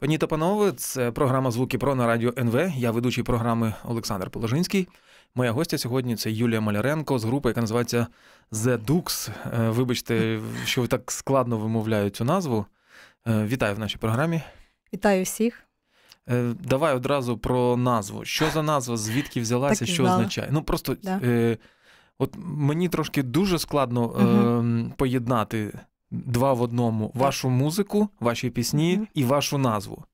Пані та панове, це програма Звуки Про на радіо НВ. Я ведучий програми Олександр Положинський. Моя гостя сьогодні це Юлія Маляренко з групи, яка називається The Dux. Е, вибачте, що так складно вимовляю цю назву. Е, вітаю в нашій програмі. Вітаю всіх. Е, давай одразу про назву. Що за назва? Звідки взялася? Так що означає? Ну просто да. е, от мені трошки дуже складно угу. поєднати два в одному: вашу музику, ваші пісні і вашу назву.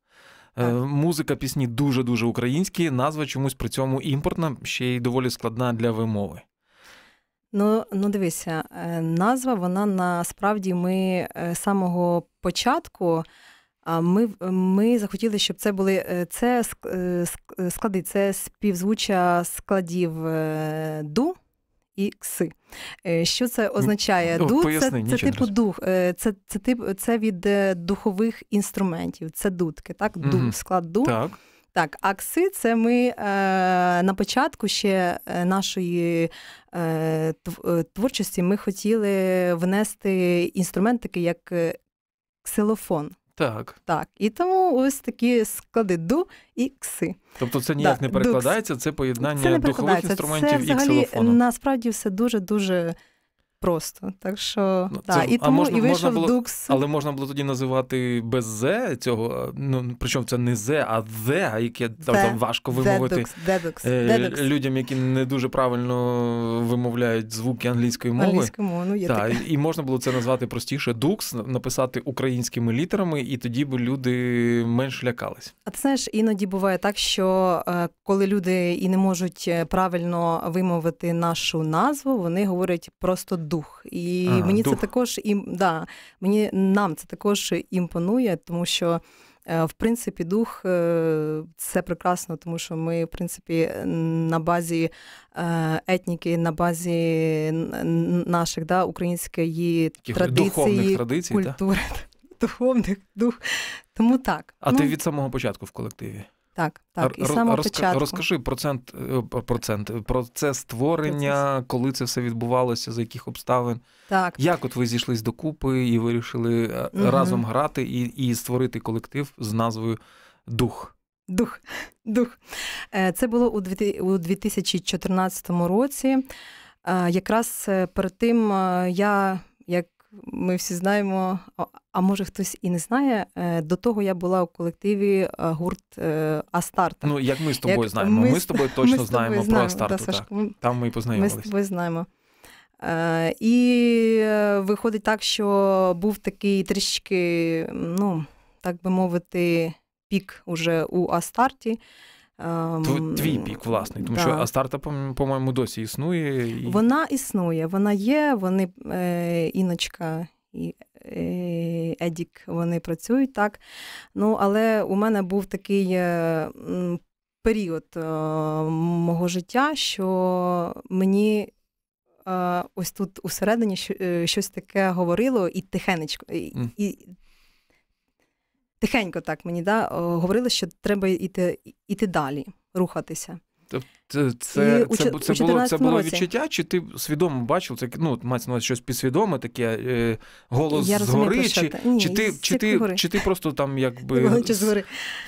Е, музика пісні дуже дуже українські. Назва чомусь при цьому імпортна, ще й доволі складна для вимови. Ну ну дивися, е, назва вона насправді ми е, з самого початку. А ми ми захотіли, щоб це були це склади, це співзвуча складів ду і кси. Е, що це ну, означає? Ну, дух Поясни, це, це типу дух, е, це це, тип, це від е, духових інструментів, це дудки, так? Угу. Дух, склад дух. Так. Так, кси це ми е, на початку ще нашої е, творчості ми хотіли внести інструмент такий, як ксилофон. Так. Так. І тому ось такі склади ду і кси. Тобто це ніяк да, не перекладається, це поєднання це не духових інструментів це, і взагалі, ксилофону. Насправді все дуже-дуже просто. Так що ну, да. це, і тому а можна, і вийшов можна було, дукс. Але можна було тоді називати без «зе» цього. Ну причому це не «зе», а «зе», яке the, там, там важко вимовити the dux, the dux, е, dux. людям, які не дуже правильно вимовляють звуки англійської мови. Англійської мови, ну є так таке. І можна було це назвати простіше дукс, написати українськими літерами, і тоді б люди менш лякались. А ти знаєш, іноді буває так, що е, коли люди і не можуть е, правильно вимовити нашу назву, вони говорять просто дукс дух. І а, мені дух. це також і да, мені нам це також імпонує, тому що. Е, в принципі, дух е, це прекрасно, тому що ми, в принципі, на базі е, етніки, на базі наших да, української традиції, традицій, культури, та? духовних дух. Тому так. А ну, ти від самого початку в колективі? Так, так, і саме початку. розкажи процент, е, процент е, про це створення, Процес. коли це все відбувалося, за яких обставин. Так як от ви зійшлись докупи і вирішили угу. разом грати і, і створити колектив з назвою Дух. Дух, дух. Це було у 2014 році. Якраз перед тим я ми всі знаємо, а може хтось і не знає. Е, до того я була у колективі е, гурт е, Астарта. Ну, як ми з тобою як знаємо, ми, ми з тобою точно ми знаємо, знаємо про Астарту. Та, так. Ми, Там ми і познайомилися. Ми з тобою знаємо. І виходить так, що був такий трішки, ну, так би мовити, пік уже у Астарті. Ем, твій пік, власний, тому да. що Астарта, по-моєму, досі існує. І... Вона існує, вона є, вони е, іночка і е, Едік, вони працюють так. Ну, Але у мене був такий е, період е, мого життя, що мені. Е, ось тут усередині е, щось таке говорило, і тихенечко, і, і тихенько так мені да, говорили, що треба йти, йти далі, рухатися. Тобто це, це, це, було це було відчуття, чи ти свідомо бачив це ну, мається на щось підсвідоме, таке е, голос Я згори, розумію, чи, Ні, чи, ти, чи, ти, чи ти просто там якби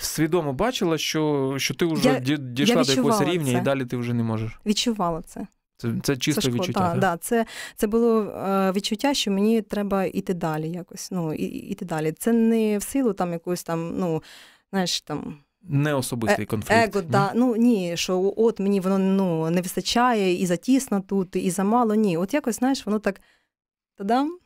свідомо бачила, що що ти вже Я, дійшла я до якогось рівня і далі ти вже не можеш? Відчувала це. Це це чисте це відчуття. Так, да, Це це було е, відчуття, що мені треба йти далі якось. Ну, і, іти далі. Це не в силу там якусь там, ну, знаєш, там. Не особистий е, конфлікт. Его, ні? да. Ну ні, що от мені воно ну, не вистачає і затісно тут, і замало. Ні. От якось, знаєш, воно так. Та-дам!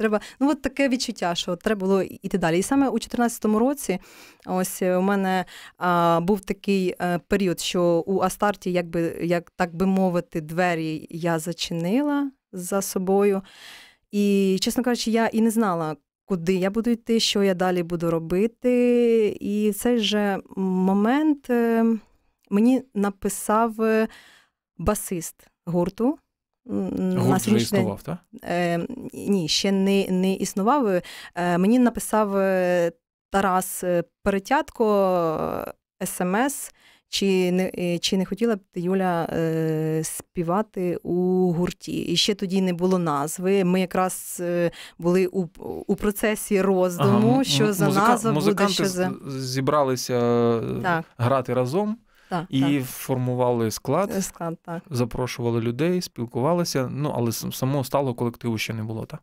Треба, ну от таке відчуття, що треба було йти далі. І саме у 2014 році, ось е, у мене а, був такий а, е, період, що у Астарті, якби як так би мовити, двері я зачинила за собою. І, чесно кажучи, я і не знала, куди я буду йти, що я далі буду робити. І цей же момент е, мені написав басист гурту. Гурт вже існував, так? Е, ні, ще не не існував. Е, мені написав е, Тарас е, Перетятко е, смс, чи не чи не хотіла б Юля е, співати у гурті? І ще тоді не було назви. Ми якраз були у у процесі роздуму, ага, що за музика, назва буде. що за... Зібралися так. грати разом так, і так. формували склад, е, склад так. запрошували людей, спілкувалися. Ну але самого сталого колективу ще не було так?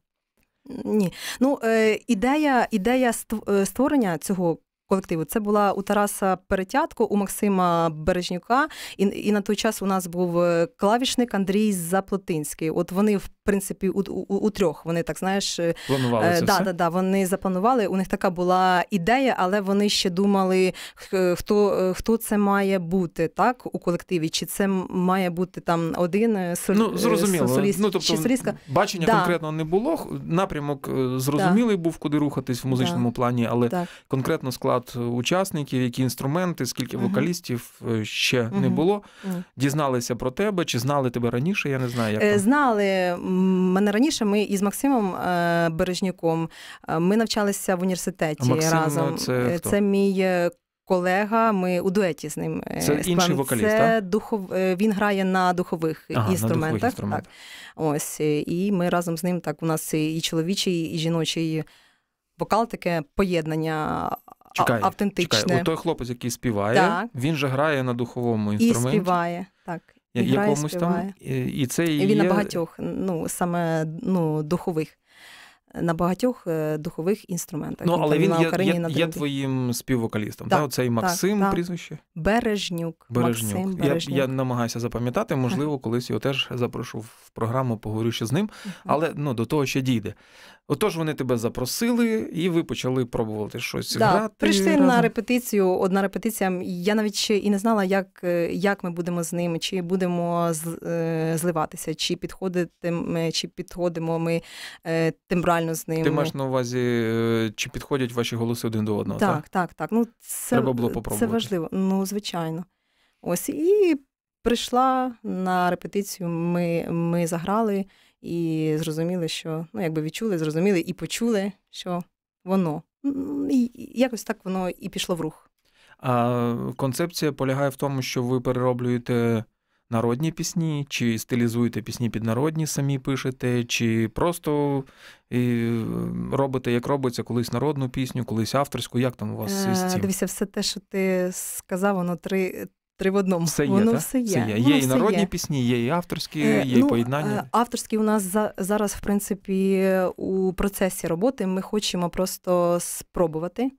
Ні, ну е, ідея ідея е, створення цього колективу. Це була у Тараса Перетятко, у Максима Бережнюка, і і на той час у нас був е, клавішник Андрій Заплотинський. От вони, в принципі, у у, у трьох вони так знаєш, е, планували це да, все? да, да. Вони запланували. У них така була ідея, але вони ще думали, е, хто хто це має бути так у колективі, чи це має бути там один соль... ну, зрозуміло. соліст ну, тобто, чи Бачення да. конкретно не було. Напрямок зрозумілий да. був, куди рухатись в музичному плані, але так. конкретно склад склад учасників, які інструменти, скільки вокалістів е, ще не було. Дізналися про тебе? Чи знали тебе раніше? Я не знаю. як е, там. Знали мене раніше. Ми із Максимом е, Бережнюком, ми навчалися в університеті Максим разом. Це, хто? це мій. Колега, ми у дуеті з ним Це інший вокаліст, Це так? духов. Він грає на духових ага, інструментах. На духових інструментах. Так. Ось і ми разом з ним так. У нас і чоловічий, і жіночий вокал, таке поєднання чекай, автентичне. Чекай, у той хлопець, який співає, так. він же грає на духовому інструменті. І співає, так. І грає, якомусь співає. там. І, це і Він є... на багатьох, ну, саме ну, духових на багатьох е, духових інструментах. Ну, але він, він є, є, є твоїм співвокалістом. Так, так? Оцей Максим так, прізвище? Бережнюк. Бережнюк. Максим Бережнюк. Я, я намагаюся запам'ятати, можливо, колись його теж запрошу в програму, поговорю ще з ним, але ну, до того ще дійде. Отож, вони тебе запросили, і ви почали пробувати щось да, грати. Прийшли разом. на репетицію. Одна репетиція. Я навіть ще і не знала, як е, як ми будемо з ним, чи будемо е, зливатися, чи підходимо, чи підходимо ми тембра індивідуально з ними. Ти маєш на увазі, е, чи підходять ваші голоси один до одного? Так, так, так. так. Ну, це, Треба було попробувати. Це важливо. Ну, звичайно. Ось і прийшла на репетицію. Ми ми заграли і зрозуміли, що ну, якби відчули, зрозуміли і почули, що воно. І Якось так воно і пішло в рух. А концепція полягає в тому, що ви перероблюєте народні пісні, чи стилізуєте пісні під народні, самі пишете, чи просто робите, як робиться, колись народну пісню, колись авторську. Як там у вас з е, цим? Дивіться, все те, що ти сказав, воно три. Три в одному все є, воно та? все є. Все є. Воно і народні є. пісні, є і авторські, е, є ну, і поєднання. Е, авторські у нас за, зараз, в принципі, у процесі роботи. Ми хочемо просто спробувати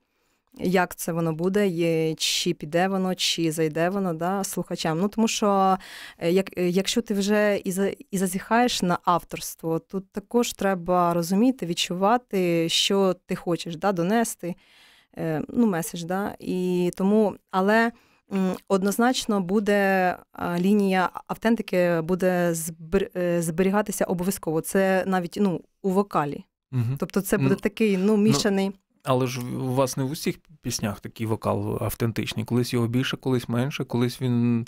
як це воно буде, чи піде воно, чи зайде воно да, слухачам. Ну тому що е, як, е, якщо ти вже і за, і зазіхаєш на авторство, тут також треба розуміти, відчувати, що ти хочеш да, донести е, ну, меседж. да, і тому, але... Однозначно буде лінія автентики, буде зберігатися обов'язково. Це навіть ну у вокалі, угу. тобто це ну, буде такий ну, ну мішаний. Але ж у вас не в усіх піснях такий вокал автентичний. Колись його більше, колись менше, колись він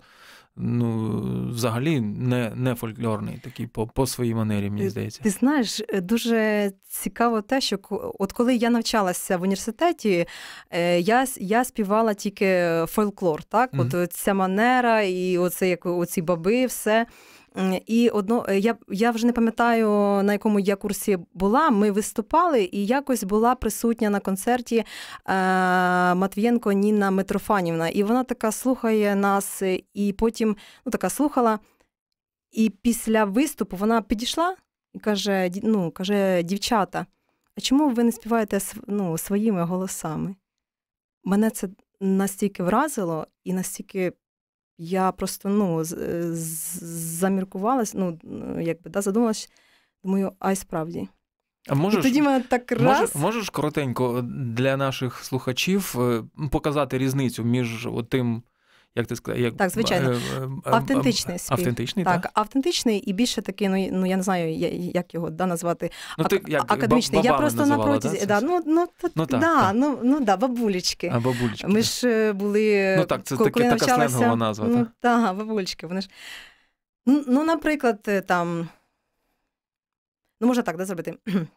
ну, взагалі не не фольклорний, такий по по своїй манері, мені здається. Ти знаєш, е, дуже цікаво те, що от коли я навчалася в університеті, е, я я співала тільки фольклор, так? От mm-hmm. ця манера, і оце як оці баби, все. І одно е, я я вже не пам'ятаю на якому я курсі була. Ми виступали, і якось була присутня на концерті е, Матвієнко Ніна Митрофанівна. І вона така слухає нас, е, і потім ну така слухала. І після виступу вона підійшла і каже: ну, каже, дівчата, а чому ви не співаєте ну, своїми голосами? Мене це настільки вразило і настільки я просто ну, заміркувалась, ну, якби да, задумалась, думаю, ай справді. А можеш, І тоді мене так раз... Можеш, можеш коротенько для наших слухачів е, показати різницю між тим як ти сказав, як так, звичайно, е, е, ем, ем, автентичний спів. Автентичний, так, так? автентичний і більше такий, ну ну я не знаю, як його да, назвати ну, ти, як, академічний. Я просто на протязі да, ну ну, ну, так, да, так. ну ну да, бабулечки. А бабулечки. Ми ж е, були ну так, це коли таки, така сленгова назва. Ну, так, бабулечки. Вони ж ну, ну наприклад, там. Ну, можна так, да, зробити.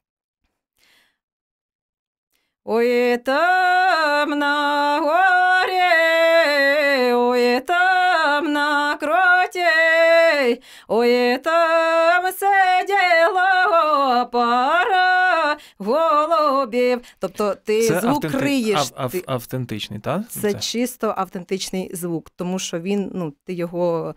Ой, там на горі Ой, там на кроті, ой, там сиділа пара голубів. Тобто ти це звук автенти... криєш. Ав- ав- автентичний, так? Це, це чисто автентичний звук, тому що він, ну, ти його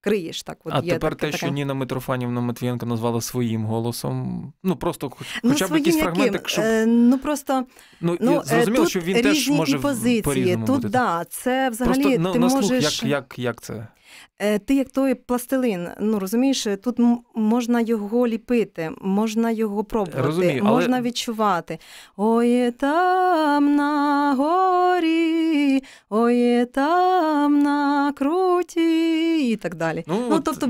криєш. Так, от А є тепер так, те, така... що Ніна Митрофанівна Матвієнка назвала своїм голосом. Ну просто хоч, ну, хоча б якийсь фрагменти, е, щоб... ну просто ну, ну е, зрозуміло, що він теж може позиції. по Тут да, це взагалі просто, ну, ти на, можеш... слух, як, як, як це? Е, ти як той пластилин, ну розумієш, е, тут можна його ліпити, можна його пробувати, Розумію, але... можна відчувати. Ой, там на горі, ой, там на круті і так далі. Ну, ну Тобто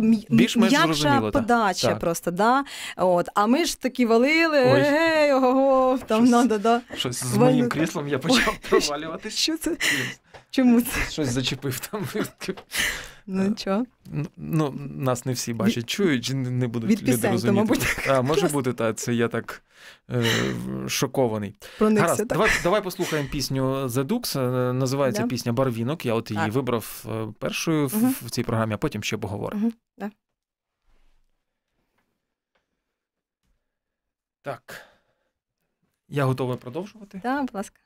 м'якша подача так. просто. да? От, А ми ж такі валили, ей, ого, там щось, надо, да. Щось з моїм кріслом я почав провалюватися. Що це? Чому це? Щось зачепив там. Ну е, чого? Ну, нас не всі бачать, чують, не будуть Від люди розуміти. мабуть. А, Може бути, так, це я так е, шокований. Проникся, Гаразд, так. Давай давай послухаємо пісню The Dux. Е, називається да. пісня Барвінок. Я от її так. вибрав е, першою угу. в цій програмі, а потім ще поговоримо. Угу. Да. Так. Я готовий продовжувати? Так, да, будь ласка.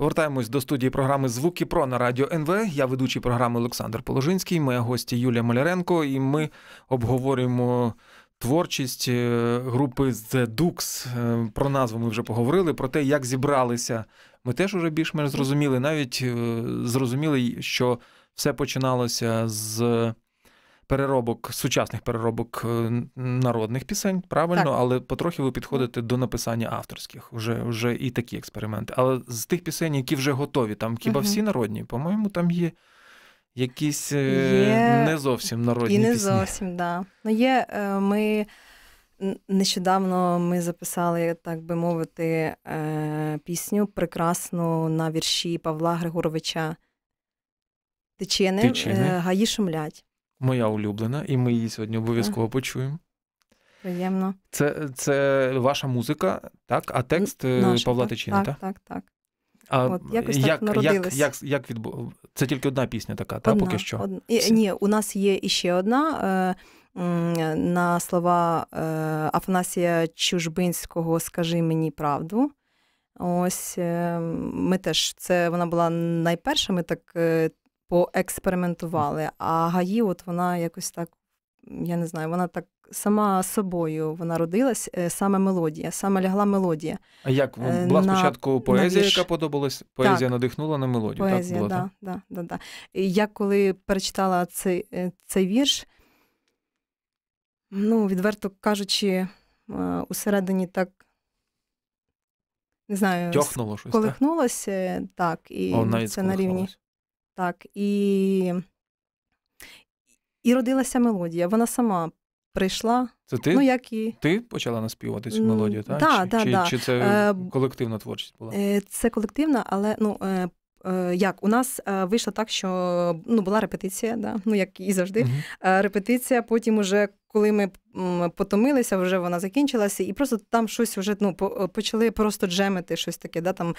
Повертаємось до студії програми Звуки Про на радіо НВ. Я ведучий програми Олександр Положинський, моя гості Юлія Маляренко, і ми обговорюємо творчість е, групи The Dux. Е, про назву ми вже поговорили, про те, як зібралися. Ми теж уже більш-менш зрозуміли. Навіть е, зрозуміли, що все починалося з переробок, сучасних переробок е, народних пісень, правильно, так. але потрохи ви підходите до написання авторських, вже вже і такі експерименти. Але з тих пісень, які вже готові, там хіба угу. всі народні, по-моєму, там є. Якісь е, є... не зовсім народні. І не пісні. зовсім, да. Ну є, е, ми нещодавно ми записали, так би мовити, пісню прекрасну на вірші Павла Григоровича Тичини, Гаї шумлять моя улюблена, і ми її сьогодні обов'язково почуємо. Приємно. Це це ваша музика, так? А текст е, Наша, Павла так, Тичина, так? Так, так, так. А От, якось як, так як, як, як відбу... Це тільки одна пісня така, одна, поки що? Одна. І, ні, у нас є іще одна. Е... На слова е, Афанасія Чужбинського Скажи мені правду. Ось е, ми теж це вона була найперша. Ми так е, поекспериментували. А Гаї, от вона якось так, я не знаю, вона так сама собою вона родилась, е, саме мелодія, саме лягла мелодія. А як е, була на, спочатку поезія, на яка подобалась? Поезія так, надихнула на мелодію. Поезія, так, була, да, так? Да, да, да, Я коли перечитала цей, е, цей вірш, ну, відверто кажучи, усередині так. Не знаю, колихнулося, так, так і О, це на рівні. Так, і і родилася мелодія. Вона сама прийшла. Це ти ну, як і... Ти почала наспівати цю мелодію, так? Так, чи, да, чи, чи це е, колективна творчість була? Е, це колективна, але ну, е, Е, як у нас е, вийшло так, що ну була репетиція, да ну як і завжди. Uh-huh. Репетиція. Потім, уже коли ми потомилися, вже вона закінчилася, і просто там щось вже ну почали просто джемити щось таке. Да, Там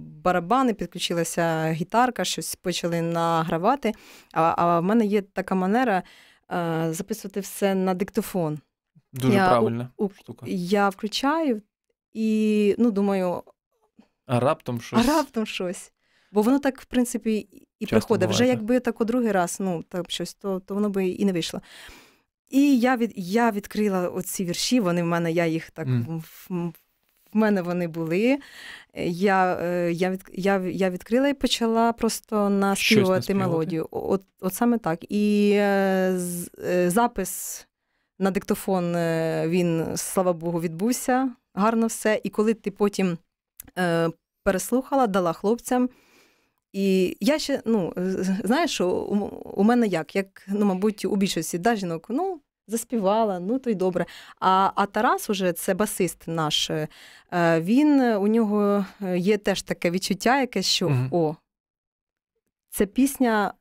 барабани, підключилася гітарка, щось почали награвати. А а в мене є така манера записувати все на диктофон. Дуже я, правильна у, штука. Я включаю і ну думаю. А раптом щось. А раптом щось. Бо воно так, в принципі, і Часто приходить. Вже якби так у другий раз, ну, там щось, то то воно би і не вийшло. І я від, я відкрила оці вірші, вони в мене, я їх так. Mm. В мене вони були. Я е, я, від, я, я відкрила і почала просто наспівувати мелодію. От от саме так. І е, е запис на диктофон, е, він, слава Богу, відбувся гарно все. І коли ти потім Е, переслухала, дала хлопцям. І я ще, ну, знаєш, у, у мене як, як, ну, мабуть, у більшості да, жінок, ну, заспівала, ну то й добре. А а Тарас, уже це басист наш, е, він у нього е, є теж таке відчуття, якесь, що угу. о, ця пісня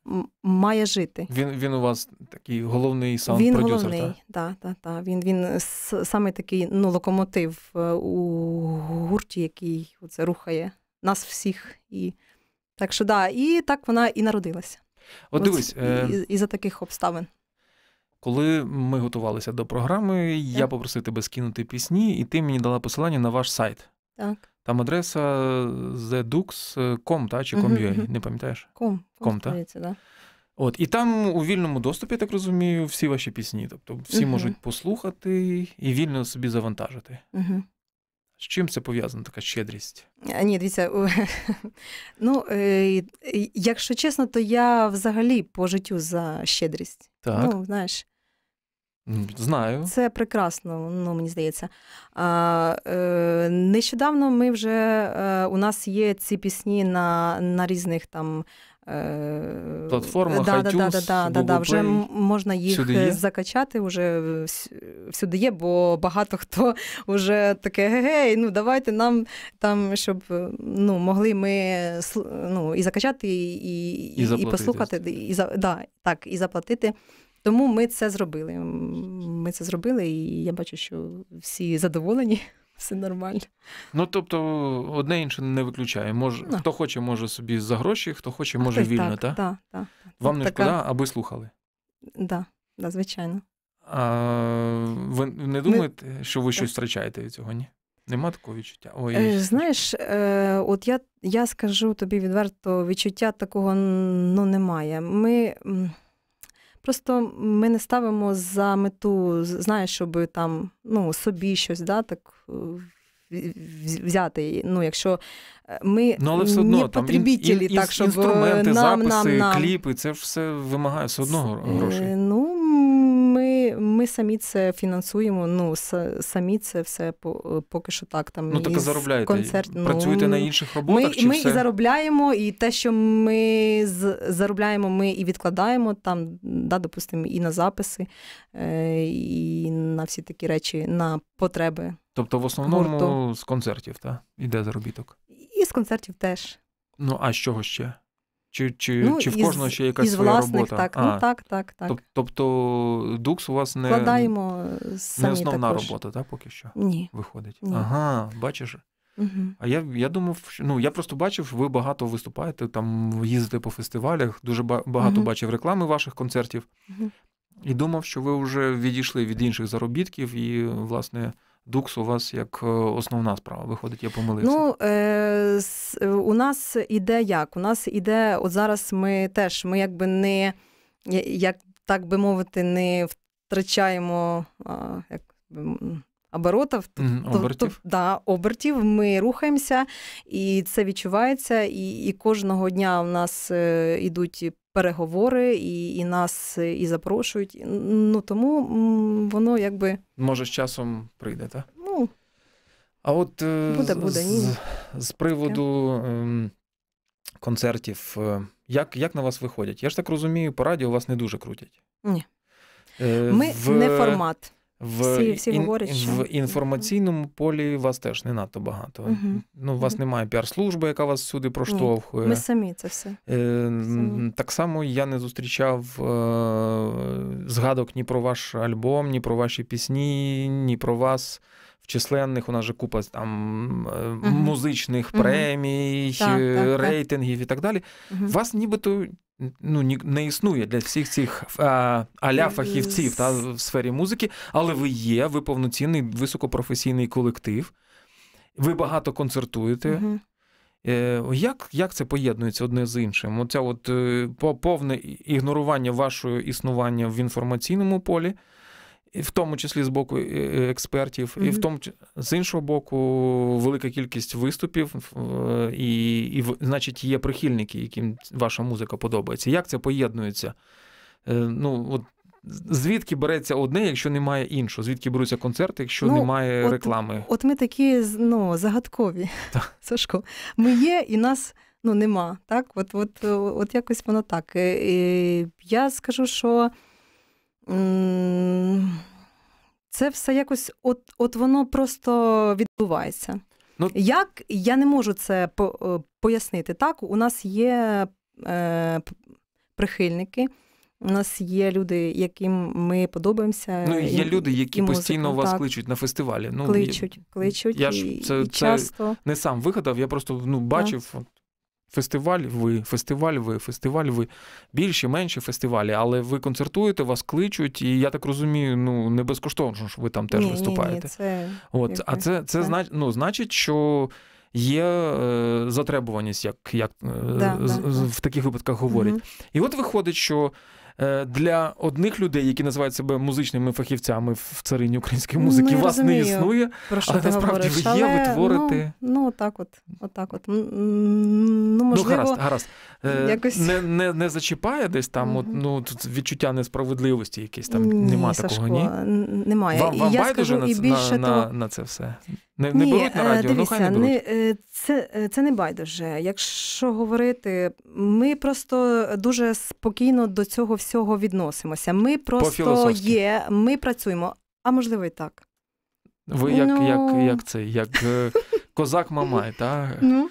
має жити. Він він у вас такий головний сам він головний, так? Та, та, Він він саме такий ну, локомотив е, у гурті, який це рухає нас всіх. І так що да, і так вона і народилася. От дивись, Ось, е, і, і за таких обставин. Коли ми готувалися до програми, так. я попросив тебе скинути пісні, і ти мені дала посилання на ваш сайт. Так. Там адреса thedux.com, е, е, та, чи com.ua, не пам'ятаєш? Com. Com, так? Да. От, і там у вільному доступі, я так розумію, всі ваші пісні. Тобто всі можуть послухати і вільно собі завантажити. Угу. З чим це пов'язана така щедрість? Ні, дивіться, ну, е, якщо чесно, то я взагалі по життю за щедрість. Так. Ну, знаєш, Знаю, це прекрасно, ну мені здається. А, е, Нещодавно ми вже е, у нас є ці пісні на на різних там е, платформах. Да, iTunes, да, да, да, да, Вже можна їх закачати, вже всюди є, бо багато хто вже таке гей, ну давайте нам там, щоб ну, могли ми ну, і закачати, і і, і, і послухати, і, да, так, і заплатити. Тому ми це зробили. Ми це зробили, і я бачу, що всі задоволені. Все нормально. Ну тобто, одне інше не виключає. Може, no. Ну. хто хоче, може собі за гроші, хто хоче, може Хтось вільно, так? Та? Та, та. Вам не така... шкода, аби слухали. Да, да, звичайно. А Ви не думаєте, Ми... що ви щось втрачаєте від цього? Ні? Нема такого відчуття. Ой, е, Знаєш, е, от я я скажу тобі відверто, відчуття такого ну, немає. Ми. Просто ми не ставимо за мету, знаєш, щоб там ну, собі щось да, так е, взяти. Ну, якщо е, ми ну, але все одно, не потребітелі, ін, ін, так, щоб е, інструменти, нам, записи, нам, нам. кліпи, це все вимагає все одного грошей. Ну, ми самі це фінансуємо. Ну самі це все поки що так. Там ну так заробляєте концерт. Ну, Працюєте на інших роботах. Ми чи ми все? і заробляємо, і те, що ми заробляємо, ми і відкладаємо там, да, допустимо, і на записи, е, і на всі такі речі, на потреби. Тобто, в основному гурту. з концертів, так? Іде заробіток? І з концертів теж. Ну а з чого ще? Чи чи, ну, чи в кожного із, ще якась із своя власних, робота? так. А, ну, так, так, так. Тоб, тобто дукс у вас не Вкладаємо самі не основна також. робота, так, поки що? Ні. Виходить. Ні. Ага, бачиш. Угу. А я я думав, ну я просто бачив, що ви багато виступаєте, там їздите по фестивалях, дуже багато угу. бачив реклами ваших концертів угу. і думав, що ви вже відійшли від інших заробітків і, власне, Дукс у вас як е, основна справа. Виходить, я помилився. Ну е, е- у нас іде як? У нас іде, от зараз ми теж ми якби не як так би мовити, не втрачаємо а, як оборотів, обертів. То, то, да, обертів. Ми рухаємося, і це відчувається. І і кожного дня у нас йдуть е, переговори, і і нас і запрошують. Ну тому воно якби. Може, з часом прийде, так? Ну. А от е, буде, буде, з, ні. з приводу ем, концертів, е, як як на вас виходять? Я ж так розумію, по радіо вас не дуже крутять. Ні. Е, Ми в... не формат в всі, всі ін, говорять, що... в інформаційному полі вас теж не надто багато. Угу. Ну, у вас угу. немає піар-служби, яка вас сюди проштовхує. Ні, Ми самі це все. Е, самі. Так само я не зустрічав е, згадок ні про ваш альбом, ні про ваші пісні, ні про вас. В численних у нас же купа там угу. музичних угу. премій, так, так, рейтингів так. і так далі. Угу. Вас нібито ну не існує для всіх цих аля фахівців та в сфері музики, але ви є, ви повноцінний високопрофесійний колектив, ви багато концертуєте. Е, як як це поєднується одне з іншим? Оце от е, повне ігнорування вашого існування в інформаційному полі і в тому числі з боку е, е, експертів, mm-hmm. і в тому з іншого боку, велика кількість виступів, е, і, і значить, є прихильники, яким ваша музика подобається. Як це поєднується? Ну от. Звідки береться одне, якщо немає іншого? Звідки беруться концерти, якщо ну, немає от, реклами? От ми такі ну, загадкові, Сашко. Ми є і нас ну, нема. Так, от, от, от, от якось воно так. І, і, я скажу, що це все якось, от от воно просто відбувається. Ну, Як я не можу це е, пояснити. Так, у нас є е, прихильники, у нас є люди, яким ми подобаємося. Ну, є і, люди, які і музику, постійно так. вас кличуть на фестивалі. Ну, Кличуть, кличуть. Я ж це, і, це часто. не сам вигадав, я просто ну, бачив. Так. Фестиваль ви, фестиваль ви, фестиваль ви. більше, менше фестивалі, але ви концертуєте, вас кличуть, і я так розумію, ну не безкоштовно ж ви там теж ні, виступаєте. Ні, ні, це... От, А це це знач, ну, значить, що є е, затребуваність, як як е, да, е, да, в таких випадках говорять. Угу. І от виходить, що Е, для одних людей, які називають себе музичними фахівцями в царині української ну, музики, ну, вас розумію, не існує, про що але насправді ви є, ви ну, творите. Ну, ну отак от, отак от. Ну, можливо, ну, гаразд, гаразд. Е, Якось... не не, не зачіпає десь там от, ну, тут відчуття несправедливості, якісь там нема ні, такого, ні? Немає. Вам, вам Я байдуже скажу, на, і більше на, того... на, на це все? Не не ні, беруть на е, радіо, дивіся, ну хай не беруть. Не, е, це це не байдуже. Якщо говорити, ми просто дуже спокійно до цього всього відносимося. Ми просто є, ми працюємо, а можливо і так. Ви як ну... як, як, як це? Як козак Мамай, так? Ну.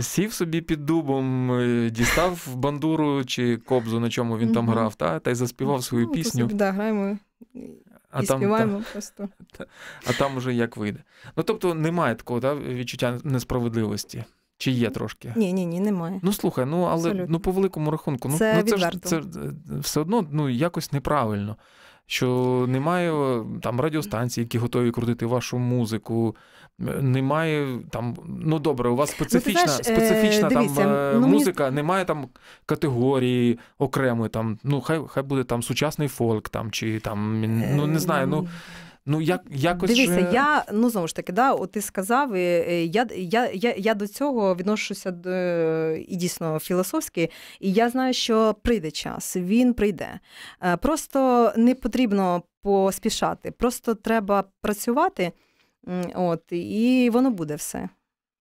Сів собі під дубом, е, дістав бандуру чи кобзу, на чому він там грав, та та й заспівав ну, свою ну, пісню. Собі, да, граємо а і там, співаємо та, просто. Та, а там уже як вийде. Ну тобто немає такого та, відчуття несправедливості. Чи є трошки? Ні, ні, ні, немає. Ну слухай, ну але ну по великому рахунку, ну це ну, це, ж, це е, все одно ну якось неправильно. Що немає там радіостанцій, які готові крутити вашу музику, немає там. Ну добре, у вас ну, специфічна е, е, ну, знаєш, специфічна дивіться, там ну, музика, мені... немає там категорії окремої. Там ну хай хай буде там сучасний фолк, там чи там е, ну не знаю. ну. Ну, як якось дивіться, я ну знову ж таки, да, от ти сказав, я я, я, я до цього відношуся до, і дійсно філософськи, і я знаю, що прийде час, він прийде. Просто не потрібно поспішати, просто треба працювати. От, І воно буде все.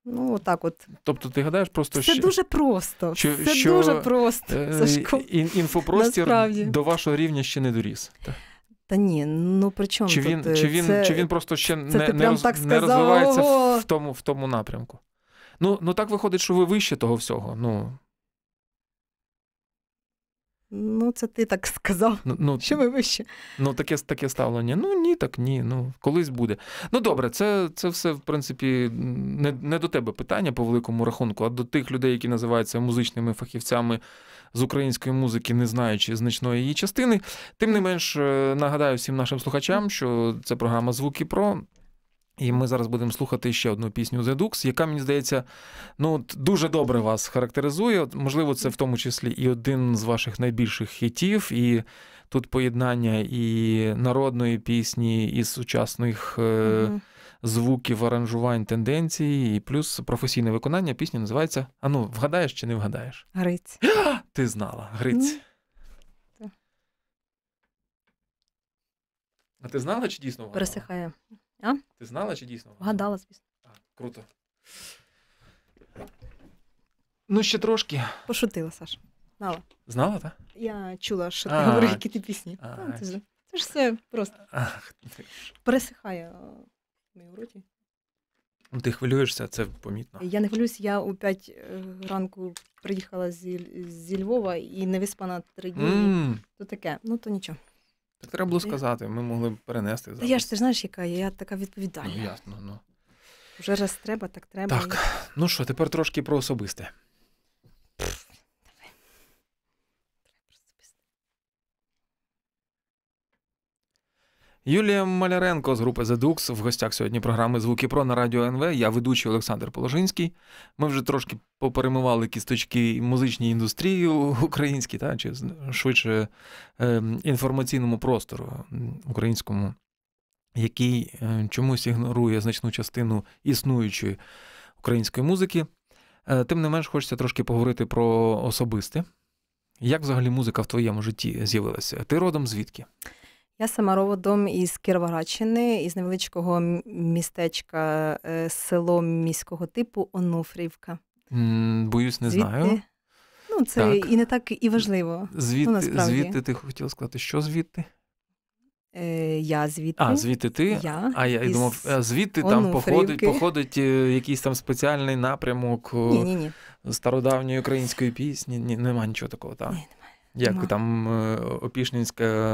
Ну, так от. Тобто, ти гадаєш просто що... Це дуже просто. Що, Це що... дуже просто. Ін- інфопростір Насправді. до вашого рівня ще не доріс. Та ні, ну при чому? Чи він, тут? Е, чи він, це, чи він просто ще це не не, роз, так сказав, не розвивається в, в тому в тому напрямку? Ну, ну так виходить, що ви вище того всього. Ну, Ну, це ти так сказав. Ну, ну що ви вище? Ну, таке таке ставлення. Ну ні, так ні. Ну колись буде. Ну добре, це це все в принципі не не до тебе питання по великому рахунку, а до тих людей, які називаються музичними фахівцями з української музики, не знаючи значної її частини. Тим не менш, е, нагадаю всім нашим слухачам, що це програма Звуки Про. І ми зараз будемо слухати ще одну пісню The Dukes, яка мені здається, ну дуже добре вас характеризує. Можливо, це в тому числі і один з ваших найбільших хітів, і тут поєднання і народної пісні, і сучасних mm звуків, аранжувань, тенденцій, і плюс професійне виконання пісня називається А ну, вгадаєш чи не вгадаєш? Гриць. А, ти знала, Гриць. А ти знала чи дійсно? вгадала? Пересихає. А? Ти знала чи дійсно? Гадала, звісно. А, Круто. Ну, ще трошки. Пошутила, Саш. Знала. Знала, так? Я чула, що ти говорив, які ти пісні. Це ж все просто пересихає в роті. Ну, ти хвилюєшся, це помітно. Я не хвилююсь, я у 5 е, ранку приїхала зі, зі Львова і не виспана три дні. Mm. То таке, ну то нічого. Так треба було сказати, ми могли б перенести запис. Я ж ти знаєш, яка я, я така відповідальна. Ну, ясно, ну. Вже раз треба, так треба. Так, ну що, тепер трошки про особисте. Юлія Маляренко з групи The Dux в гостях сьогодні програми Звуки Про на радіо НВ. Я ведучий Олександр Положинський. Ми вже трошки поперемивали кісточки музичній індустрії українській, та чи швидше ем, інформаційному простору українському, який ем, чомусь ігнорує значну частину існуючої української музики. Е, тим не менш, хочеться трошки поговорити про особисте. Як взагалі музика в твоєму житті з'явилася? Ти родом звідки? Я сама родом із Кіровоградщини, із невеличкого містечка, е, село міського типу Онуфрівка. боюсь, не Звідти... знаю. Ну, це так. і не так і важливо. Ну, звідти, ну, звідти ти хотіла сказати, що звідти? Е, Я звідти. А, звідти ти? Я А я із... думав, е, звідти там походить походить е, якийсь там спеціальний напрямок ні, ні, ні. стародавньої української пісні. Ні, Нема нічого такого, так? Ні, немає. Як нема. там опішнінська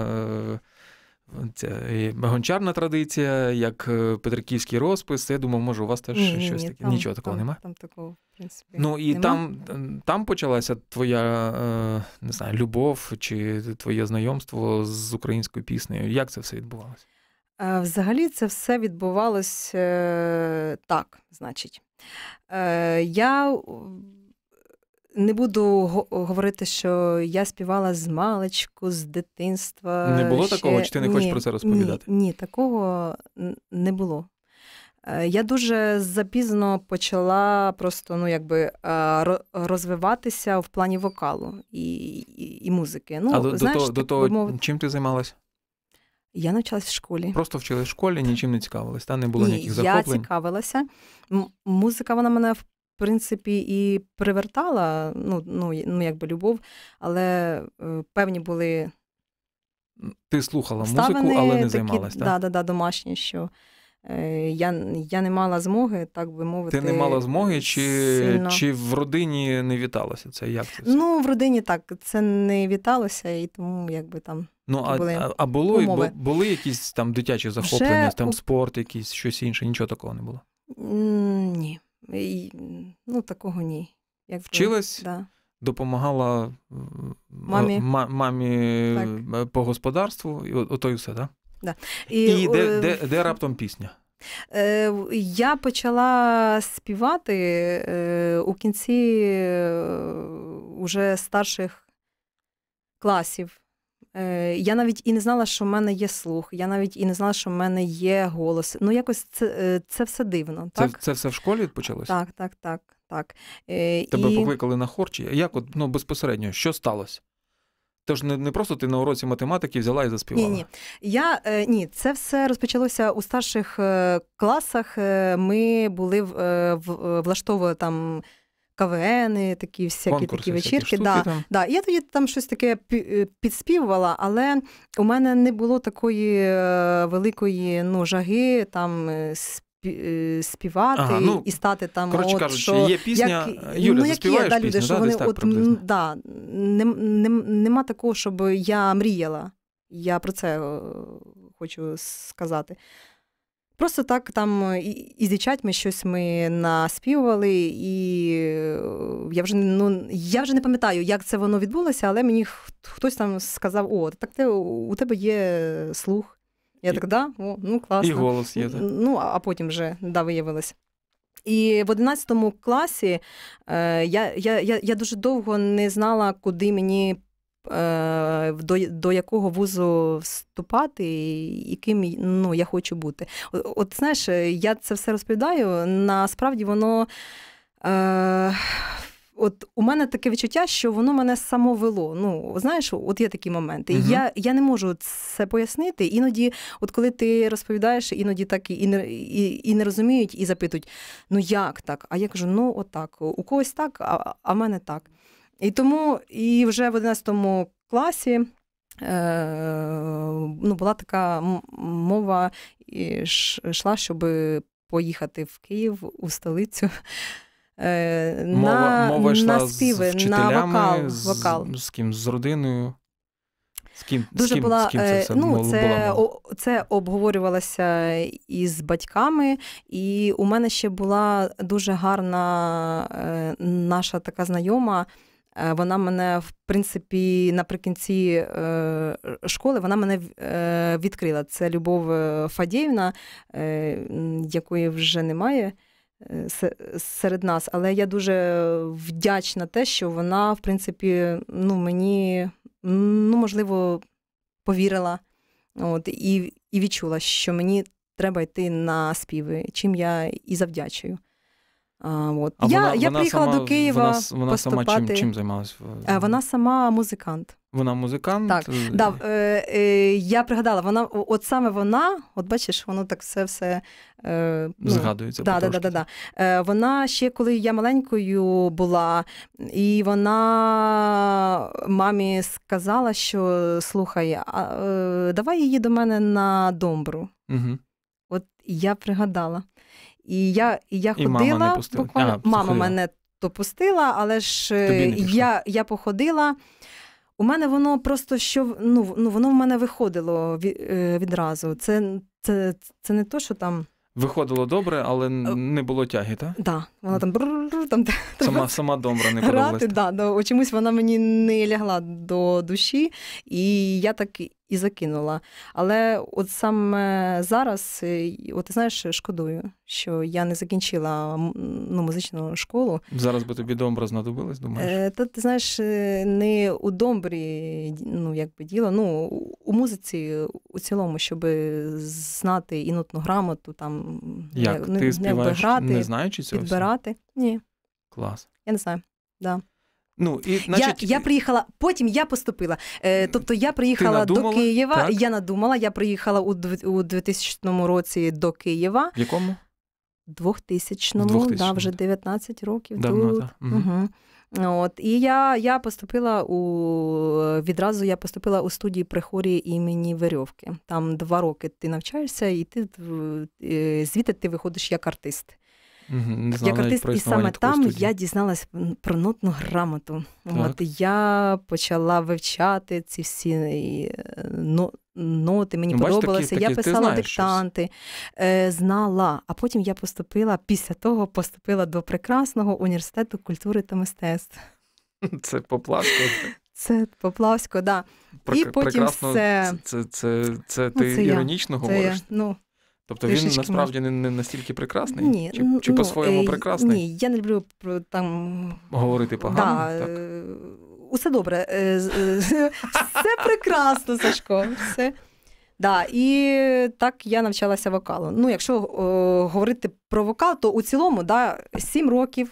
гончарна традиція, як е, Петриківський розпис. Я думав, може, у вас теж ні, щось ні, таке. Там, Нічого такого немає. Там такого, в принципі. Ну і нема. там там почалася твоя е, не знаю, любов чи твоє знайомство з українською піснею. Як це все відбувалося? Е, взагалі, це все відбувалось так, значить. Я не буду говорити, що я співала з маличку, з дитинства. Не було ще... такого, чи ти не ні, хочеш про це розповідати? Ні, ні, такого не було. Е, я дуже запізно почала просто ну, якби, е, розвиватися в плані вокалу і і, і музики. Ну, А знаєш, до, до так, того, мов... чим ти займалася? Я навчалася в школі. Просто вчилась в школі, нічим не цікавилась, та не було ніяких захоплень? Я цікавилася. Музика вона мене принципі, і привертала ну, ну, ну якби любов, але е, певні були. Ти слухала музику, але не такі, займалася. Так, да, да, да, домашні, що е, я я не мала змоги, так би мовити. Ти не мала змоги, чи чи в родині не віталося це? Як це? Ну, в родині так, це не віталося, і тому якби там. Ну, а були а, було, умови. були якісь там дитячі захоплення, Вже... там спорт, якісь щось інше, нічого такого не було? Ні. І, Ну, такого ні. Як Вчилась? Да. Допомагала мамі е, мамі е, по господарству, і ото і все, так? Да? Да. І, і де, е, де, де раптом пісня? Я почала співати у кінці уже старших класів. Е, я навіть і не знала, що в мене є слух, я навіть і не знала, що в мене є голос. Ну, якось це е, це все дивно. Це так? це все в школі почалося? Так, так, так. так. Е, Тебе і... покликали на хор чи Як от ну, безпосередньо, що сталося? Тож не не просто ти на уроці математики взяла і заспівала? Ні, ні. Я е, ні, це все розпочалося у старших е, класах. Ми були в, е, в влаштовували там КВН, такі всякі Конкурси, такі вечірки. Всякі штуки да, да. Я тоді там щось таке е, підспівувала, але у мене не було такої е, великої ну, жаги там е, співати ага, ну, і стати там. Коротше от, кажучи, що, є пісня, як, Юля, ну, як є, да, люди, що вони так, от, да, не, не, нема такого, щоб я мріяла. Я про це хочу сказати. Просто так там е, і із дівчатьми щось ми наспівували, і е, я вже ну я вже не пам'ятаю, як це воно відбулося, але мені хтось там сказав: О, так ти у тебе є слух. Я і, так, да, о, ну класно. І голос є. так. Ну, а потім вже да, виявилось. І в 11 класі е, я, я, я дуже довго не знала, куди мені Е, до до якого вузу вступати, яким ну, я хочу бути. От знаєш, е, я це все розповідаю. Насправді воно. Е, От у мене таке відчуття, що воно мене самовело. Ну знаєш, от є такі моменти. Угу. Я я не можу це пояснити. Іноді, от коли ти розповідаєш, іноді так і не і, і не розуміють, і запитують: ну як так? А я кажу, ну отак. У когось так, а а в мене так. І тому і вже в 11 класі е, ну, була така мова, йшла, щоб поїхати в Київ у столицю. Е, мова, на мова йшла на співи, з на вокал. З, вокал. З, з ким? З родиною. З ким, Дуже з ким, була, з ким це е, все ну, це, було? це обговорювалося із батьками, і у мене ще була дуже гарна наша така знайома Е, вона мене, в принципі, наприкінці е, школи вона мене е, відкрила. Це Любов Фадєївна, якої вже немає. Серед нас, але я дуже вдячна те, що вона, в принципі, ну мені ну, можливо повірила от, і і відчула, що мені треба йти на співи, чим я і завдячую. А, от. А Я вона, я вона приїхала сама, до Києва. Вона, вона поступати. сама чим чим займалася? Е, вона сама музикант. Вона музикант? Так. да, е, е, е Я пригадала, вона, от саме вона, от бачиш, воно так все все Е, ну, згадується. Да, да, да, да, да. Е, Вона ще, коли я маленькою була, і вона мамі сказала, що слухай, а, е, давай її до мене на домбру. Угу. От я пригадала. І я і я і ходила, мама не буквально а, мама мене допустила, але ж е, я я походила. У мене воно просто що ну, ну воно в мене виходило е, відразу. Це це, це не то, що там. Виходило добре, але е, не було тяги, так? Так, да, вона там там сама сама добра не грати, да, да, Чомусь вона мені не лягла до душі, і я так і закинула. Але от саме зараз, е, от ти знаєш, шкодую, що я не закінчила ну, музичну школу. Зараз би тобі домбра знадобилась, думаєш? Е, та ти знаєш, е, не у домбрі, ну якби діло, ну у музиці у цілому, щоб знати і нотну грамоту, там Як? Не, ти не співаєш, грати, не знаючи цього підбирати. Всього? Ні. Клас. Я не знаю. Да. Ну і значить... я я приїхала. Потім я поступила. Е, Тобто я приїхала до Києва. Так? Я надумала. Я приїхала у у 2000 році до Києва. В якому? 2000 му да, вже 19 років. Давно, тут. Да. Угу. От і я я поступила у відразу. Я поступила у студії при хорі імені Верьовки. Там два роки ти навчаєшся, і ти е, звідти ти виходиш як артист. Не як артист, і саме там студії. я дізналась про нотну грамоту. Так. От я почала вивчати ці всі е, ноти. Мені ну, подобалося. Такі, я писала диктанти, щось. Е, знала. А потім я поступила після того, поступила до прекрасного університету культури та мистецтв. Це Поплавсько. Це Поплавсько, да. І потім все... це це, це, це ну, ти це іронічно я. говориш? Це я. Ну, Тобто він насправді не не настільки прекрасний? Ні. Чи ну, чи ну, по-своєму е, прекрасний? Ні, я не люблю там говорити погано. Да, е, так? Усе добре. Е, все прекрасно, Сашко. Все. Да, І так я навчалася вокалу. Ну, якщо о, говорити про вокал, то у цілому да, 7 років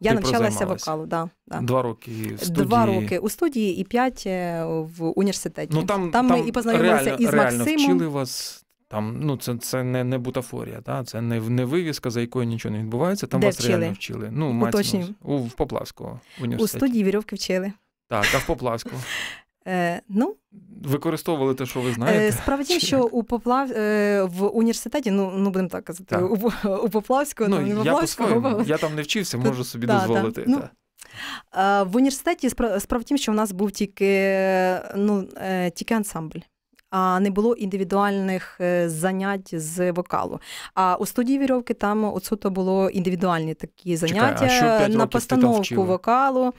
я Ти навчалася вокалу. Да, да. Два роки в студії. Два роки у студії і п'ять в університеті. Ну, Там там, там ми і познайомилися реально, із Максимом. Реально вчили вас там ну це це не не бутафорія, та це не не вивіска, за якою нічого не відбувається. Там Де вас вчили? реально вчили. Ну Уточнюю. у в Поплавського університеті. у студії вірьовки вчили. Так, а в Поплавську. Е, ну, Використовували те, що ви знаєте. Е, справа тім, що у Поплав... Е, в університеті, ну ну будемо так казати, так. у Поплавського, ну, ну, я, Поплавського. я там не вчився, можу собі да, дозволити. Да. Ну, в університеті справа тім, що у нас був тільки, ну, тільки ансамбль а не було індивідуальних е, занять з вокалу. А у студії вірьовки там от суто було індивідуальні такі заняття Чекай, а на постановку вокалу.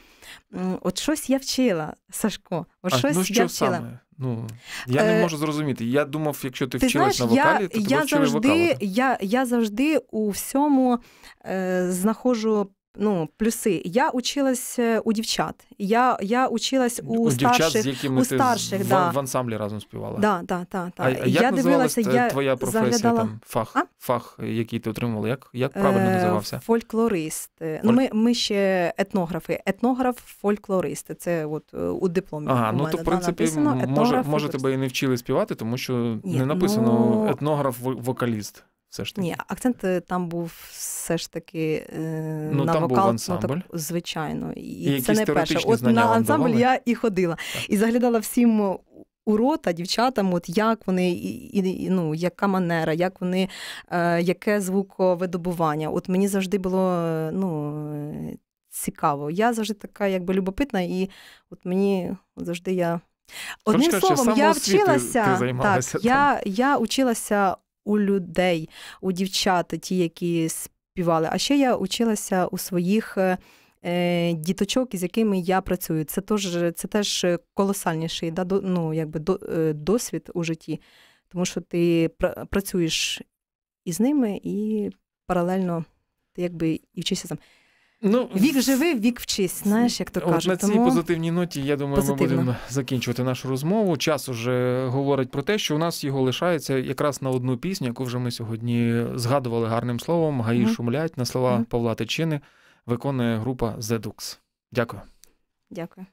От щось я вчила, Сашко. От а, ну, щось ну, що я вчила. Ну я не е, можу зрозуміти. Я думав, якщо ти, ти вчилась знаєш, на вокалі, я, то я завжди, вокалу. я я завжди у всьому е, знаходжу ну, плюси. Я училась е, у дівчат. Я я училась у, у старших дівчат, з якими у старших, ти да. в, в ансамблі разом співала. Да, да, да, да. А, я як дивилася, я твоя професія заглядала... там фах, а? фах, який ти отримувала. Як як е, правильно називався? Фольклорист. Е, ну, Фоль... Ну, ми ми ще етнографи. Етнограф, фольклорист. Це от у дипломі. Ага, у мене, ну то в принципі да, написано, може, може тебе і не вчили співати, тому що Ні, не написано ну... етнограф вокаліст все ж таки? Ні, акцент е, там був все ж таки е, ну, на там вокал. Був ну, ансамбль. Ну, так, звичайно, і, і це не перше. От на ансамбль давали? я і ходила. Так. І заглядала всім у рота дівчатам, от як вони, і, і, ну, яка манера, як вони, е, яке звуковидобування. От мені завжди було е, ну, цікаво. Я завжди така якби любопитна, і от мені завжди я. Одним Трошка, словом, я вчилася. Ти, ти так, я, я училася у людей, у дівчат, ті, які співали. А ще я училася у своїх. Е, е, діточок, з якими я працюю, це теж це теж колосальніший да, ну, якби е, досвід у житті, тому що ти працюєш із ними і паралельно ти якби і вчишся сам. Ну, Вік живи, вік вчись, знаєш, як то кажуть. От на цій Тому... позитивній ноті, я думаю, Позитивно. ми будемо закінчувати нашу розмову. Час уже говорить про те, що у нас його лишається якраз на одну пісню, яку вже ми сьогодні згадували гарним словом. Гаї mm-hmm. шумлять на слова mm-hmm. Павла Течини виконує група The Dux. Дякую. Дякую.